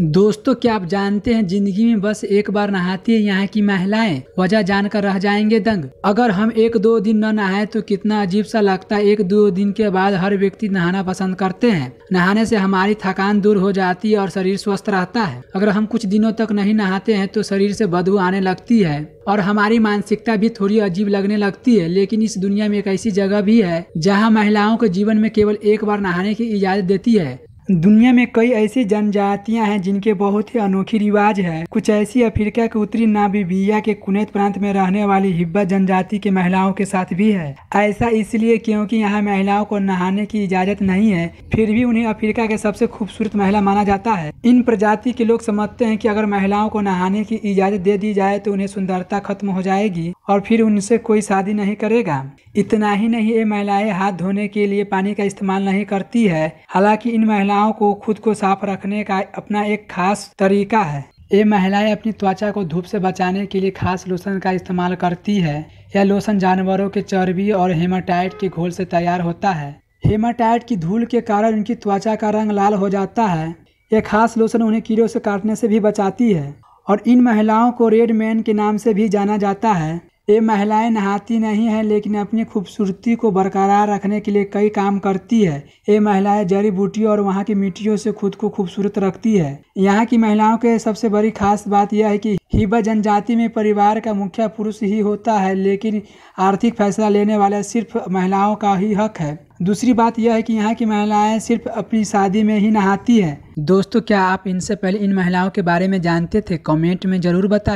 दोस्तों क्या आप जानते हैं जिंदगी में बस एक बार नहाती है यहाँ की महिलाएं वजह जानकर रह जाएंगे दंग अगर हम एक दो दिन न नहाए तो कितना अजीब सा लगता है एक दो दिन के बाद हर व्यक्ति नहाना पसंद करते हैं नहाने से हमारी थकान दूर हो जाती है और शरीर स्वस्थ रहता है अगर हम कुछ दिनों तक नहीं नहाते हैं तो शरीर से बदबू आने लगती है और हमारी मानसिकता भी थोड़ी अजीब लगने लगती है लेकिन इस दुनिया में एक ऐसी जगह भी है जहाँ महिलाओं के जीवन में केवल एक बार नहाने की इजाजत देती है दुनिया में कई ऐसी जनजातियां हैं जिनके बहुत ही अनोखी रिवाज है कुछ ऐसी अफ्रीका के उत्तरी नाबीबिया के कुनेत प्रांत में रहने वाली हिब्बा जनजाति के महिलाओं के साथ भी है ऐसा इसलिए क्योंकि यहाँ महिलाओं को नहाने की इजाजत नहीं है फिर भी उन्हें अफ्रीका के सबसे खूबसूरत महिला माना जाता है इन प्रजाति के लोग समझते हैं की अगर महिलाओं को नहाने की इजाजत दे दी जाए तो उन्हें सुंदरता खत्म हो जाएगी और फिर उनसे कोई शादी नहीं करेगा इतना ही नहीं ये महिलाएं हाथ धोने के लिए पानी का इस्तेमाल नहीं करती है हालांकि इन महिला महिलाओं को खुद को साफ रखने का अपना एक खास तरीका है ये महिलाएं अपनी त्वचा को धूप से बचाने के लिए खास लोशन का इस्तेमाल करती है यह लोशन जानवरों के चर्बी और हेमाटाइट के घोल से तैयार होता है हेमाटाइट की धूल के कारण उनकी त्वचा का रंग लाल हो जाता है यह खास लोशन उन्हें कीड़ों से काटने से भी बचाती है और इन महिलाओं को रेड मैन के नाम से भी जाना जाता है ये महिलाएं नहाती नहीं हैं लेकिन अपनी खूबसूरती को बरकरार रखने के लिए कई काम करती है ये महिलाएं जड़ी बूटी और वहाँ की मिट्टियों से खुद को खूबसूरत रखती है यहाँ की महिलाओं के सबसे बड़ी खास बात यह है कि हिबा जनजाति में परिवार का मुखिया पुरुष ही होता है लेकिन आर्थिक फैसला लेने वाला सिर्फ महिलाओं का ही हक है दूसरी बात यह है कि यहाँ की महिलाएं सिर्फ अपनी शादी में ही नहाती है दोस्तों क्या आप इनसे पहले इन महिलाओं के बारे में जानते थे कमेंट में ज़रूर बताएं